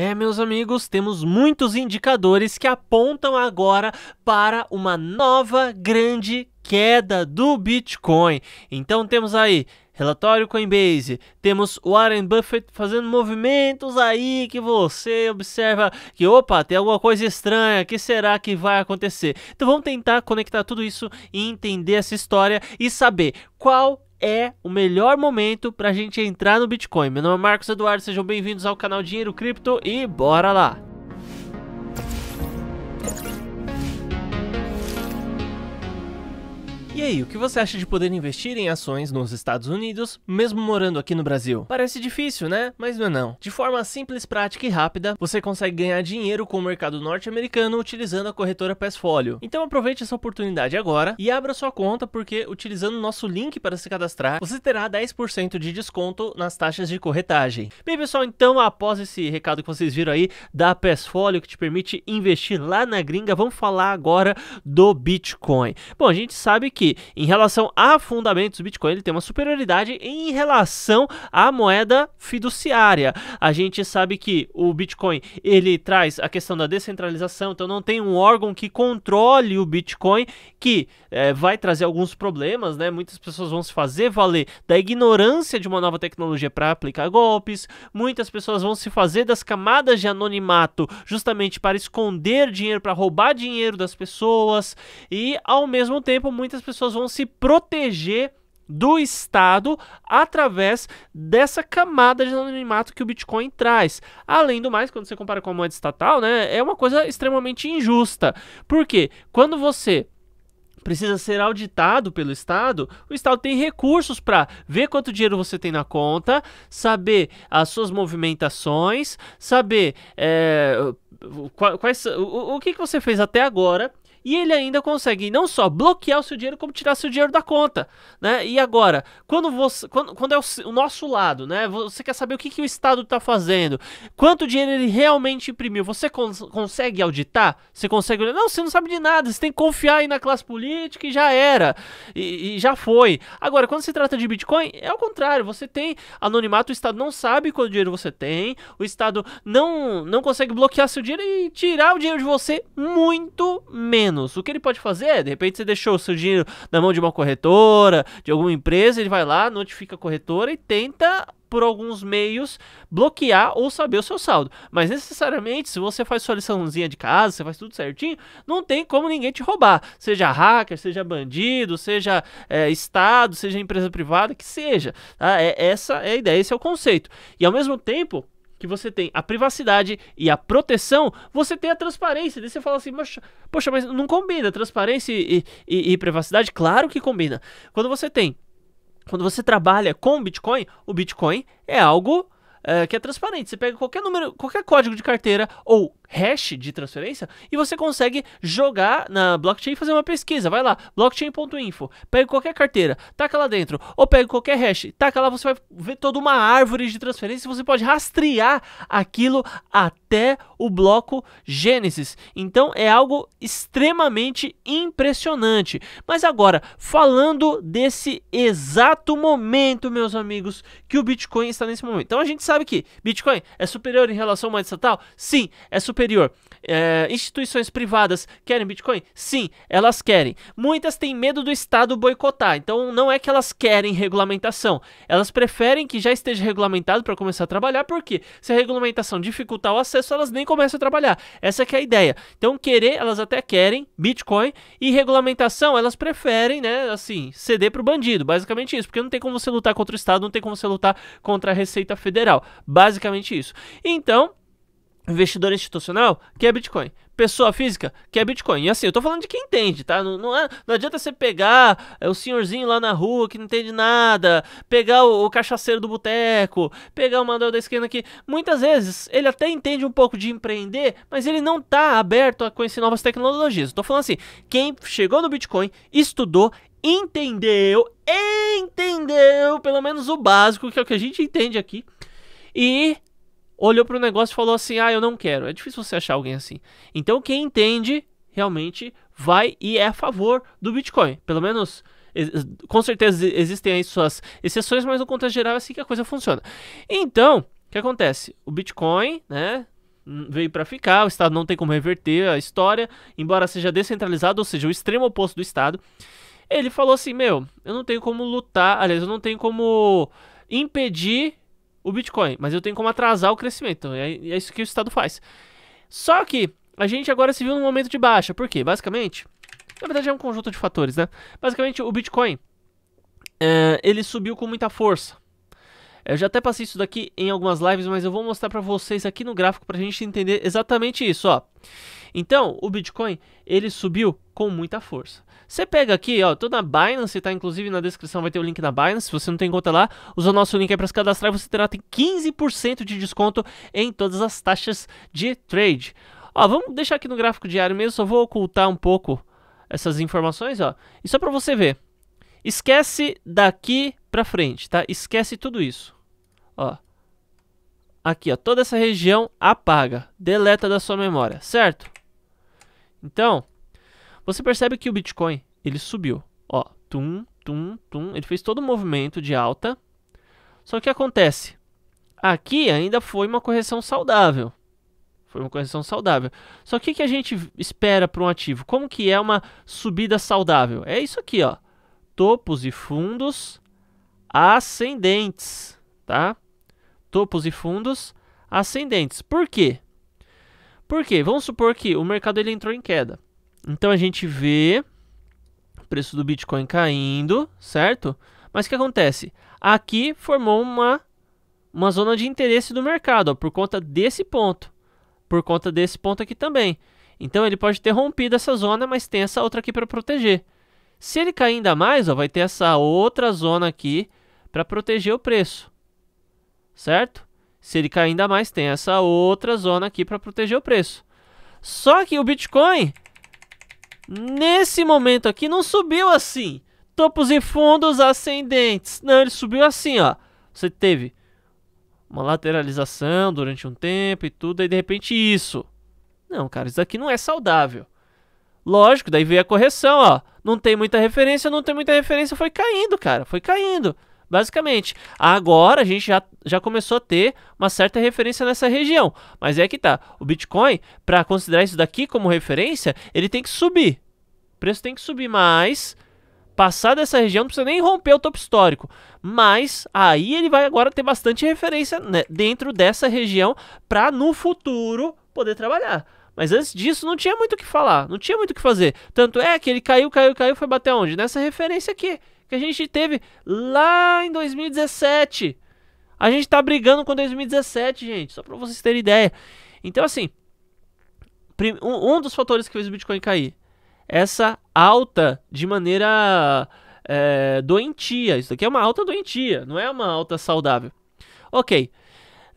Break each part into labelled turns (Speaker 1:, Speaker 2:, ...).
Speaker 1: É, meus amigos, temos muitos indicadores que apontam agora para uma nova grande queda do Bitcoin. Então temos aí relatório Coinbase, temos Warren Buffett fazendo movimentos aí que você observa que opa, tem alguma coisa estranha, que será que vai acontecer? Então vamos tentar conectar tudo isso e entender essa história e saber qual é o melhor momento para a gente entrar no Bitcoin. Meu nome é Marcos Eduardo, sejam bem-vindos ao canal Dinheiro Cripto e bora lá! E aí, o que você acha de poder investir em ações nos Estados Unidos, mesmo morando aqui no Brasil? Parece difícil, né? Mas não é não. De forma simples, prática e rápida, você consegue ganhar dinheiro com o mercado norte-americano utilizando a corretora Passfolio. Então aproveite essa oportunidade agora e abra sua conta porque utilizando o nosso link para se cadastrar, você terá 10% de desconto nas taxas de corretagem. Bem pessoal, então após esse recado que vocês viram aí da Passfolio que te permite investir lá na gringa, vamos falar agora do Bitcoin. Bom, a gente sabe que em relação a fundamentos, o Bitcoin ele tem uma superioridade em relação à moeda fiduciária. A gente sabe que o Bitcoin ele traz a questão da descentralização, então não tem um órgão que controle o Bitcoin que é, vai trazer alguns problemas, né? Muitas pessoas vão se fazer valer da ignorância de uma nova tecnologia para aplicar golpes, muitas pessoas vão se fazer das camadas de anonimato justamente para esconder dinheiro, para roubar dinheiro das pessoas e ao mesmo tempo muitas pessoas vão se proteger do Estado através dessa camada de anonimato que o Bitcoin traz. Além do mais, quando você compara com a moeda estatal, né, é uma coisa extremamente injusta. Porque quando você precisa ser auditado pelo Estado, o Estado tem recursos para ver quanto dinheiro você tem na conta, saber as suas movimentações, saber é, quais, o, o que, que você fez até agora e ele ainda consegue não só bloquear o seu dinheiro, como tirar seu dinheiro da conta, né? E agora, quando você, quando, quando é o, o, nosso lado, né? Você quer saber o que, que o Estado está fazendo, quanto dinheiro ele realmente imprimiu, você consegue auditar? Você consegue olhar? Não, você não sabe de nada, você tem que confiar aí na classe política e já era, e, e já foi. Agora, quando se trata de Bitcoin, é o contrário, você tem anonimato, o Estado não sabe quanto dinheiro você tem, o Estado não, não consegue bloquear seu dinheiro e tirar o dinheiro de você muito menos anos, o que ele pode fazer? De repente você deixou o seu dinheiro na mão de uma corretora, de alguma empresa, ele vai lá, notifica a corretora e tenta por alguns meios bloquear ou saber o seu saldo. Mas necessariamente, se você faz sua liçãozinha de casa, você faz tudo certinho, não tem como ninguém te roubar. Seja hacker, seja bandido, seja é, Estado, seja empresa privada, que seja. Tá? É, essa é a ideia, esse é o conceito. E ao mesmo tempo, que você tem a privacidade e a proteção, você tem a transparência. Daí você fala assim, mas, poxa, mas não combina transparência e, e, e privacidade? Claro que combina. Quando você tem, quando você trabalha com Bitcoin, o Bitcoin é algo Uh, que é transparente. Você pega qualquer número, qualquer código de carteira ou hash de transferência e você consegue jogar na blockchain e fazer uma pesquisa. Vai lá, blockchain.info, pega qualquer carteira, taca lá dentro, ou pega qualquer hash, taca lá, você vai ver toda uma árvore de transferência e você pode rastrear aquilo até o bloco Gênesis. Então é algo extremamente impressionante. Mas agora, falando desse exato momento, meus amigos, que o Bitcoin está nesse momento. Então a gente sabe que Bitcoin é superior em relação à moeda estatal? Sim, é superior. É, instituições privadas querem Bitcoin? Sim, elas querem. Muitas têm medo do Estado boicotar, então não é que elas querem regulamentação. Elas preferem que já esteja regulamentado para começar a trabalhar, porque se a regulamentação dificultar o acesso, elas nem começam a trabalhar. Essa é a ideia. Então, querer, elas até querem Bitcoin e regulamentação, elas preferem, né, assim, ceder para o bandido. Basicamente isso, porque não tem como você lutar contra o Estado, não tem como você lutar contra a Receita Federal. Basicamente isso. Então, investidor institucional quer Bitcoin. Pessoa física quer Bitcoin. E assim, eu tô falando de quem entende, tá? Não, não, é, não adianta você pegar é, o senhorzinho lá na rua que não entende nada, pegar o, o cachaceiro do boteco, pegar o mandão da esquina que muitas vezes ele até entende um pouco de empreender, mas ele não tá aberto a conhecer novas tecnologias. Eu tô falando assim, quem chegou no Bitcoin, estudou, entendeu, entendeu pelo menos o básico, que é o que a gente entende aqui e olhou para o negócio e falou assim: ah, eu não quero. É difícil você achar alguém assim. Então, quem entende realmente vai e é a favor do Bitcoin. Pelo menos, com certeza existem aí suas exceções, mas no contexto geral é assim que a coisa funciona. Então, o que acontece? O Bitcoin, né? Hum, veio para ficar, o Estado não tem como reverter a história, embora seja descentralizado, ou seja, o extremo oposto do Estado. Ele falou assim: Meu, eu não tenho como lutar, aliás, eu não tenho como impedir o Bitcoin, mas eu tenho como atrasar o crescimento. E é, é isso que o Estado faz. Só que a gente agora se viu num momento de baixa. Por quê? Basicamente, na verdade é um conjunto de fatores, né? Basicamente, o Bitcoin é, ele subiu com muita força. Eu já até passei isso daqui em algumas lives, mas eu vou mostrar para vocês aqui no gráfico para a gente entender exatamente isso, ó. Então, o Bitcoin, ele subiu com muita força. Você pega aqui, ó, tô na Binance, tá? Inclusive na descrição vai ter o link da Binance. Se você não tem conta lá, usa o nosso link aí para se cadastrar e você terá 15% de desconto em todas as taxas de trade. Ó, vamos deixar aqui no gráfico diário mesmo, só vou ocultar um pouco essas informações, ó. E só para você ver. Esquece daqui para frente, tá? Esquece tudo isso. Ó. Aqui, ó, toda essa região apaga, deleta da sua memória, certo? Então, você percebe que o Bitcoin, ele subiu. Ó, tum, tum, tum. Ele fez todo o um movimento de alta. Só que acontece? Aqui ainda foi uma correção saudável. Foi uma correção saudável. Só que o que a gente espera para um ativo? Como que é uma subida saudável? É isso aqui, ó. Topos e fundos ascendentes, tá? Topos e fundos ascendentes. Por quê? Por quê? Vamos supor que o mercado ele entrou em queda. Então a gente vê o preço do Bitcoin caindo, certo? Mas o que acontece? Aqui formou uma, uma zona de interesse do mercado, ó, por conta desse ponto. Por conta desse ponto aqui também. Então ele pode ter rompido essa zona, mas tem essa outra aqui para proteger. Se ele cair ainda mais, ó, vai ter essa outra zona aqui para proteger o preço. Certo? Se ele cair ainda mais, tem essa outra zona aqui para proteger o preço. Só que o Bitcoin, nesse momento aqui, não subiu assim. Topos e fundos ascendentes. Não, ele subiu assim, ó. Você teve uma lateralização durante um tempo e tudo, e de repente isso. Não, cara, isso aqui não é saudável. Lógico, daí veio a correção, ó. Não tem muita referência, não tem muita referência, foi caindo, cara, foi caindo. Basicamente, agora a gente já, já começou a ter uma certa referência nessa região. Mas é que tá, o Bitcoin, para considerar isso daqui como referência, ele tem que subir. O preço tem que subir mais, passar dessa região, não precisa nem romper o topo histórico. Mas aí ele vai agora ter bastante referência né, dentro dessa região para no futuro poder trabalhar. Mas antes disso não tinha muito o que falar, não tinha muito o que fazer. Tanto é que ele caiu, caiu, caiu, foi bater onde? Nessa referência aqui que a gente teve lá em 2017. A gente tá brigando com 2017, gente, só para vocês terem ideia. Então, assim, um dos fatores que fez o Bitcoin cair, essa alta de maneira é, doentia. Isso aqui é uma alta doentia, não é uma alta saudável. Ok,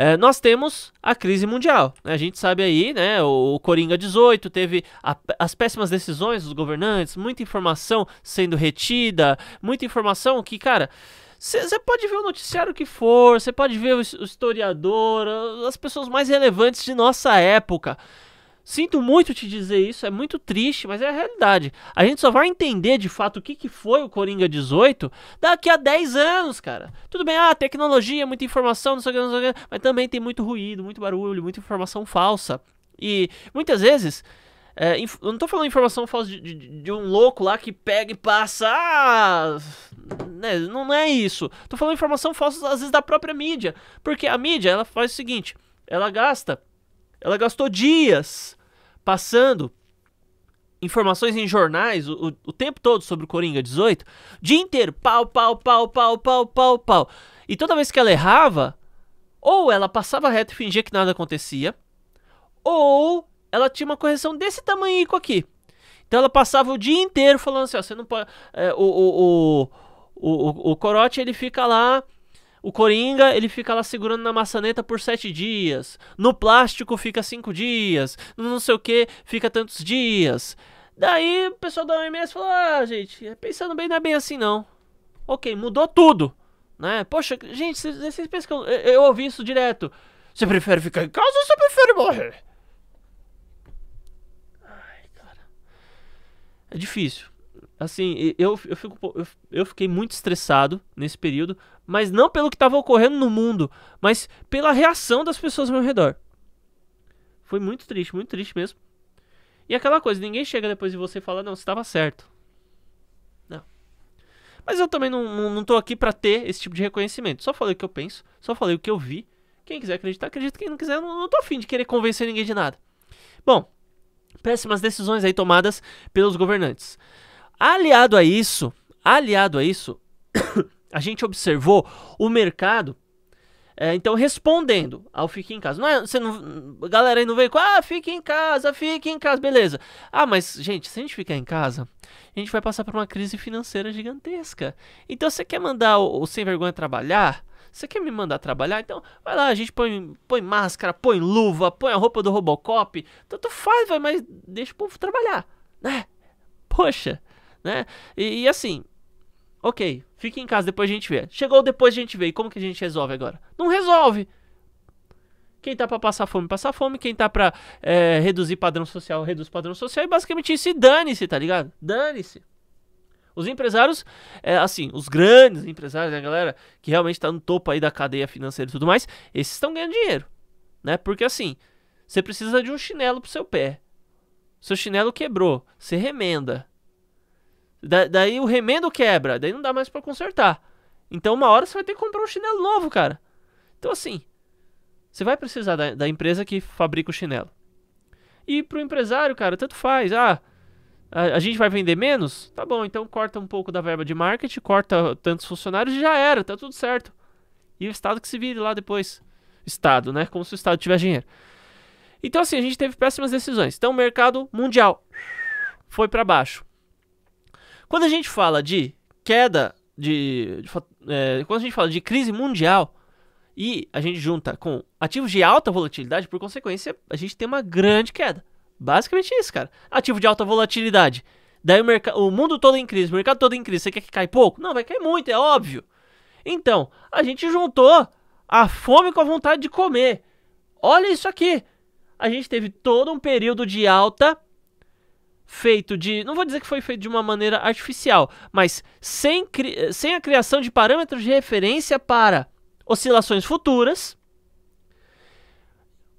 Speaker 1: é, nós temos a crise mundial. Né? A gente sabe aí, né? O, o Coringa 18 teve a, as péssimas decisões dos governantes, muita informação sendo retida, muita informação que, cara. Você pode ver o noticiário que for, você pode ver o historiador, as pessoas mais relevantes de nossa época Sinto muito te dizer isso, é muito triste, mas é a realidade. A gente só vai entender de fato o que, que foi o Coringa 18 daqui a 10 anos, cara. Tudo bem, ah, tecnologia, muita informação, não sei o que, não sei o que, mas também tem muito ruído, muito barulho, muita informação falsa. E muitas vezes. É, eu não tô falando informação falsa de, de, de, um louco lá que pega e passa. Ah, né, não é isso. Tô falando informação falsa, às vezes, da própria mídia. Porque a mídia, ela faz o seguinte: ela gasta. Ela gastou dias passando informações em jornais o, o, tempo todo sobre o Coringa 18, dia inteiro, pau, pau, pau, pau, pau, pau, pau. E toda vez que ela errava, ou ela passava reto e fingia que nada acontecia, ou ela tinha uma correção desse tamanho aqui. Então ela passava o dia inteiro falando assim, ó, você não pode... É, o, o, o, o, o Corote, ele fica lá o Coringa, ele fica lá segurando na maçaneta por sete dias. No plástico fica cinco dias. No não sei o que fica tantos dias. Daí o pessoal da OMS falou: ah, gente, pensando bem, não é bem assim não. Ok, mudou tudo. Né? Poxa, gente, vocês pensam que eu, eu, ouvi isso direto. Você prefere ficar em casa ou você prefere morrer? Ai, cara. É difícil assim, eu, eu, fico, eu, eu fiquei muito estressado nesse período, mas não pelo que estava ocorrendo no mundo, mas pela reação das pessoas ao meu redor. Foi muito triste, muito triste mesmo. E aquela coisa, ninguém chega depois de você e fala, não, você estava certo. Não. Mas eu também não, não, tô aqui para ter esse tipo de reconhecimento. Só falei o que eu penso, só falei o que eu vi. Quem quiser acreditar, acredita. Quem não quiser, não, não tô afim de querer convencer ninguém de nada. Bom, péssimas decisões aí tomadas pelos governantes. Aliado a isso, aliado a isso, a gente observou o mercado. É, então, respondendo ao fique em casa. Não é, você não, galera aí não veio com, ah, fique em casa, fique em casa, beleza. Ah, mas, gente, se a gente ficar em casa, a gente vai passar por uma crise financeira gigantesca. Então, você quer mandar o, o Sem Vergonha trabalhar? Você quer me mandar trabalhar? Então, vai lá, a gente põe, põe máscara, põe luva, põe a roupa do Robocop. Tanto faz, vai, mas deixa o povo trabalhar, né? Poxa, né? E, e assim, ok, fique em casa, depois a gente vê. Chegou depois a gente vê, e como que a gente resolve agora? Não resolve! Quem tá pra passar fome, passar fome. Quem tá pra é, reduzir padrão social, reduz padrão social. E basicamente isso, e dane-se, tá ligado? Dane-se. Os empresários, é, assim, os grandes empresários, né, galera, que realmente tá no topo aí da cadeia financeira e tudo mais, esses estão ganhando dinheiro, né? Porque assim, você precisa de um chinelo pro seu pé. Seu chinelo quebrou, você remenda. Da, daí o remendo quebra, daí não dá mais para consertar. Então uma hora você vai ter que comprar um chinelo novo, cara. Então assim, você vai precisar da, da empresa que fabrica o chinelo. E pro empresário, cara, tanto faz. Ah, a, a, gente vai vender menos? Tá bom, então corta um pouco da verba de marketing, corta tantos funcionários e já era, tá tudo certo. E o Estado que se vire lá depois. Estado, né? Como se o Estado tivesse dinheiro. Então assim, a gente teve péssimas decisões. Então o mercado mundial foi para baixo. Quando a gente fala de queda de, de é, quando a gente fala de crise mundial e a gente junta com ativos de alta volatilidade, por consequência, a gente tem uma grande queda. Basicamente isso, cara. Ativo de alta volatilidade. Daí o, o mundo todo em crise, o mercado todo em crise. Você quer que caia pouco? Não, vai cair muito, é óbvio. Então, a gente juntou a fome com a vontade de comer. Olha isso aqui. A gente teve todo um período de alta feito de. Não vou dizer que foi feito de uma maneira artificial, mas sem, cri, sem a criação de parâmetros de referência para oscilações futuras.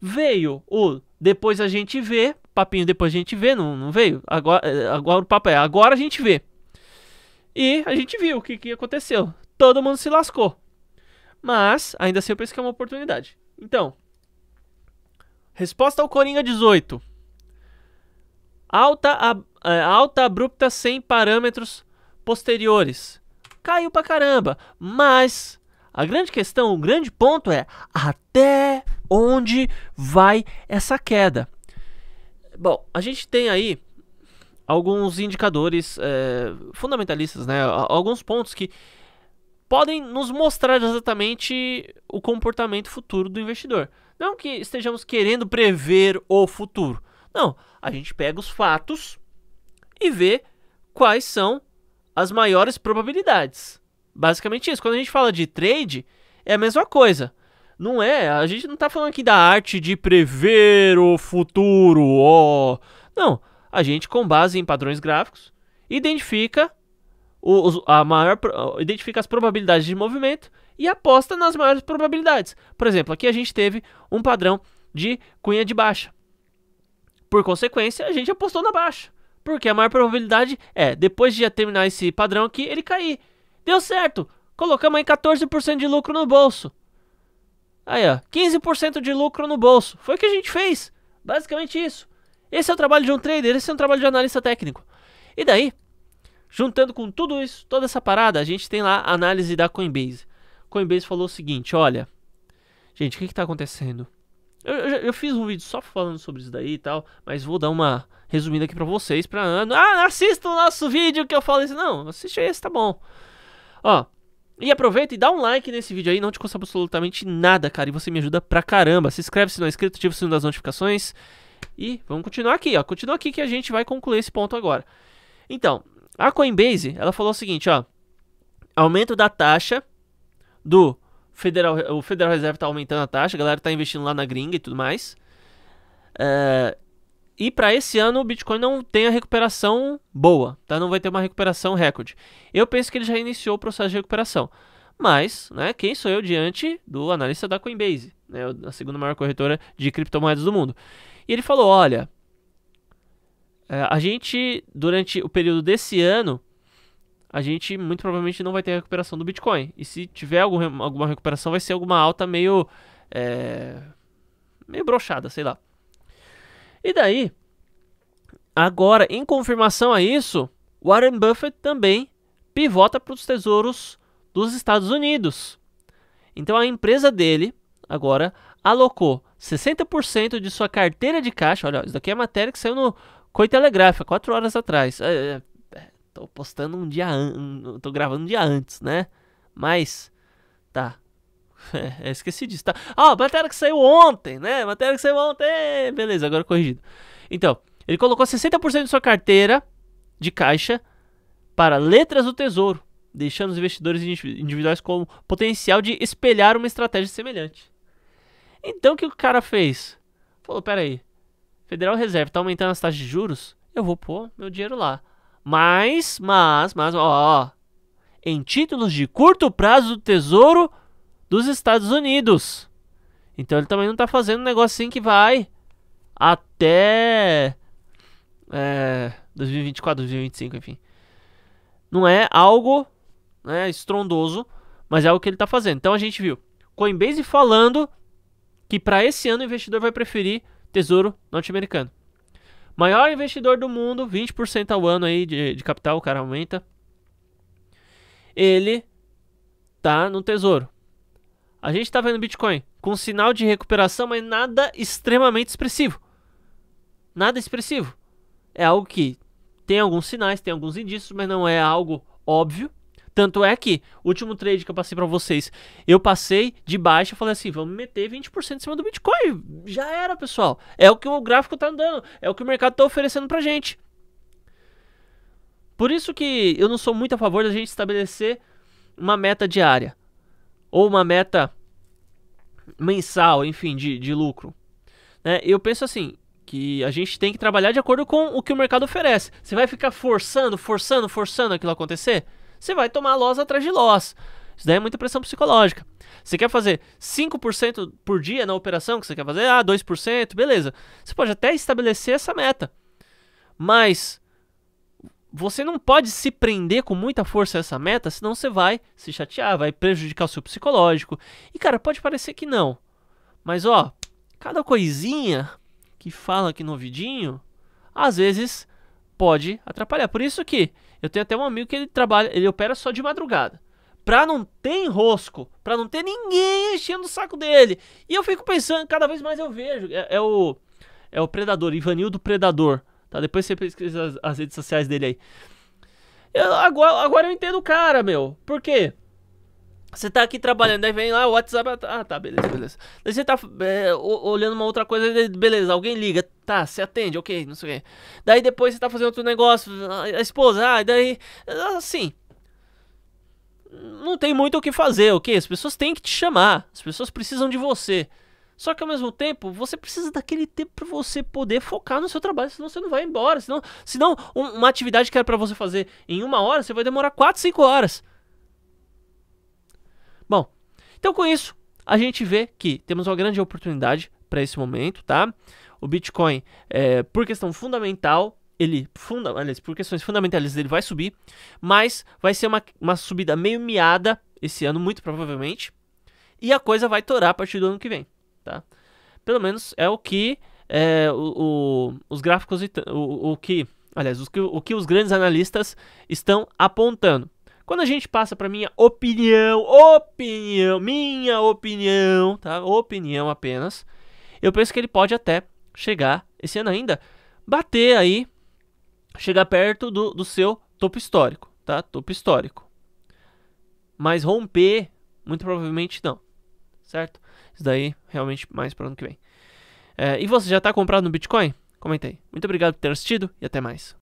Speaker 1: Veio o depois a gente vê, papinho depois a gente vê, não, não veio? Agora, agora o papo é agora a gente vê. E a gente viu o que, que aconteceu. Todo mundo se lascou. Mas, ainda assim, eu penso que é uma oportunidade. Então, resposta ao Coringa 18. Alta, ab, é, alta abrupta sem parâmetros posteriores. Caiu pra caramba. Mas a grande questão, o grande ponto é até onde vai essa queda? Bom, a gente tem aí alguns indicadores é, fundamentalistas, né? Alguns pontos que podem nos mostrar exatamente o comportamento futuro do investidor. Não que estejamos querendo prever o futuro, não, a gente pega os fatos e vê quais são as maiores probabilidades. Basicamente isso. Quando a gente fala de trade, é a mesma coisa. Não é, a gente não está falando aqui da arte de prever o futuro, ó. Oh. Não, a gente com base em padrões gráficos identifica a maior identifica as probabilidades de movimento e aposta nas maiores probabilidades. Por exemplo, aqui a gente teve um padrão de cunha de baixa. Por consequência, a gente apostou na baixa. Porque a maior probabilidade é, depois de terminar esse padrão aqui, ele cair. Deu certo. Colocamos aí 14% de lucro no bolso. Aí, ó, 15% de lucro no bolso. Foi o que a gente fez. Basicamente isso. Esse é o trabalho de um trader, esse é o trabalho de analista técnico. E daí, juntando com tudo isso, toda essa parada, a gente tem lá a análise da Coinbase. Coinbase falou o seguinte, olha, gente, o que está acontecendo? Eu, eu, eu, fiz um vídeo só falando sobre isso daí e tal, mas vou dar uma resumida aqui pra vocês. Pra... Ah, assista o nosso vídeo que eu falo isso. Não, assiste esse, tá bom. Ó, e aproveita e dá um like nesse vídeo aí, não te custa absolutamente nada, cara. E você me ajuda pra caramba. Se inscreve se não é inscrito, ativa o sino das notificações. E vamos continuar aqui, ó. Continua aqui que a gente vai concluir esse ponto agora. Então, a Coinbase, ela falou o seguinte, ó. Aumento da taxa do Federal, o Federal Reserve está aumentando a taxa, a galera está investindo lá na gringa e tudo mais. É, e para esse ano o Bitcoin não tem a recuperação boa, tá? Não vai ter uma recuperação recorde. Eu penso que ele já iniciou o processo de recuperação. Mas, né, quem sou eu diante do analista da Coinbase, né, a segunda maior corretora de criptomoedas do mundo. E ele falou, olha, é, a gente durante o período desse ano a gente muito provavelmente não vai ter recuperação do Bitcoin. E se tiver algum, alguma recuperação, vai ser alguma alta meio. É, meio brochada, sei lá. E daí, agora, em confirmação a isso, Warren Buffett também pivota para os tesouros dos Estados Unidos. Então a empresa dele, agora, alocou 60% de sua carteira de caixa. Olha, isso daqui é matéria que saiu no Coitelegráfica, 4 horas atrás. É, é Tô postando um dia antes. Tô gravando um dia antes, né? Mas. Tá. É, é, esqueci disso, tá? Ah, matéria que saiu ontem, né? Matéria que saiu ontem. É, beleza, agora corrigido. Então, ele colocou 60% de sua carteira de caixa para letras do tesouro, deixando os investidores individuais com potencial de espelhar uma estratégia semelhante. Então, o que o cara fez? Falou: peraí, Federal Reserve está aumentando as taxas de juros, eu vou pôr meu dinheiro lá. Mas, mas, mas, ó, ó. Em títulos de curto prazo do Tesouro dos Estados Unidos. Então ele também não está fazendo um negocinho que vai até é, 2024, 2025, enfim. Não é algo né, estrondoso, mas é algo que ele está fazendo. Então a gente viu Coinbase falando que para esse ano o investidor vai preferir tesouro norte-americano. Maior investidor do mundo, 20% ao ano aí de, de capital, o cara aumenta. Ele tá no tesouro. A gente tá vendo Bitcoin com sinal de recuperação, mas nada extremamente expressivo. Nada expressivo. É algo que tem alguns sinais, tem alguns indícios, mas não é algo óbvio. Tanto é que, último trade que eu passei para vocês, eu passei de baixo e falei assim: vamos meter 20% em cima do Bitcoin. Já era, pessoal. É o que o gráfico tá andando, é o que o mercado tá oferecendo pra gente. Por isso que eu não sou muito a favor da gente estabelecer uma meta diária ou uma meta mensal, enfim, de, de lucro. Né? Eu penso assim, que a gente tem que trabalhar de acordo com o que o mercado oferece. Você vai ficar forçando, forçando, forçando aquilo acontecer? você vai tomar loss atrás de loss. Isso daí é muita pressão psicológica. Você quer fazer 5% por dia na operação que você quer fazer? Ah, 2%, beleza. Você pode até estabelecer essa meta. Mas você não pode se prender com muita força a essa meta, senão você vai se chatear, vai prejudicar o seu psicológico. E cara, pode parecer que não. Mas ó, cada coisinha que fala aqui no ouvidinho, às vezes pode atrapalhar. Por isso que eu tenho até um amigo que ele trabalha, ele opera só de madrugada. Pra não ter enrosco, pra não ter ninguém enchendo o saco dele. E eu fico pensando, cada vez mais eu vejo. É, é o. É o Predador, Ivanildo Predador. Tá? Depois você pesquisa as, as redes sociais dele aí. Eu, agora, agora eu entendo o cara, meu. Por quê? Você tá aqui trabalhando, aí vem lá o WhatsApp. Ah, tá, beleza, beleza. Daí você tá é, olhando uma outra coisa, beleza, alguém liga. Tá, você atende, ok, não sei o quê. Daí depois você tá fazendo outro negócio, a esposa, ah, daí. Assim. Não tem muito o que fazer, ok? As pessoas têm que te chamar, as pessoas precisam de você. Só que ao mesmo tempo, você precisa daquele tempo para você poder focar no seu trabalho, senão você não vai embora. Senão, senão uma atividade que era para você fazer em uma hora, você vai demorar 4, 5 horas. Bom, então com isso, a gente vê que temos uma grande oportunidade para esse momento, tá? o Bitcoin, é, por questão fundamental, ele, funda, aliás, por questões fundamentais, ele vai subir, mas vai ser uma, uma subida meio miada esse ano, muito provavelmente, e a coisa vai torar a partir do ano que vem, tá? Pelo menos é o que é, o, o, os gráficos, o, o que, aliás, os, o que os grandes analistas estão apontando. Quando a gente passa para minha opinião, opinião, minha opinião, tá? Opinião apenas. Eu penso que ele pode até chegar esse ano ainda, bater aí, chegar perto do, do seu topo histórico, tá? Topo histórico. Mas romper, muito provavelmente não, certo? Isso daí realmente mais para o ano que vem. É, e você já está comprado no Bitcoin? Comenta aí. Muito obrigado por ter assistido e até mais.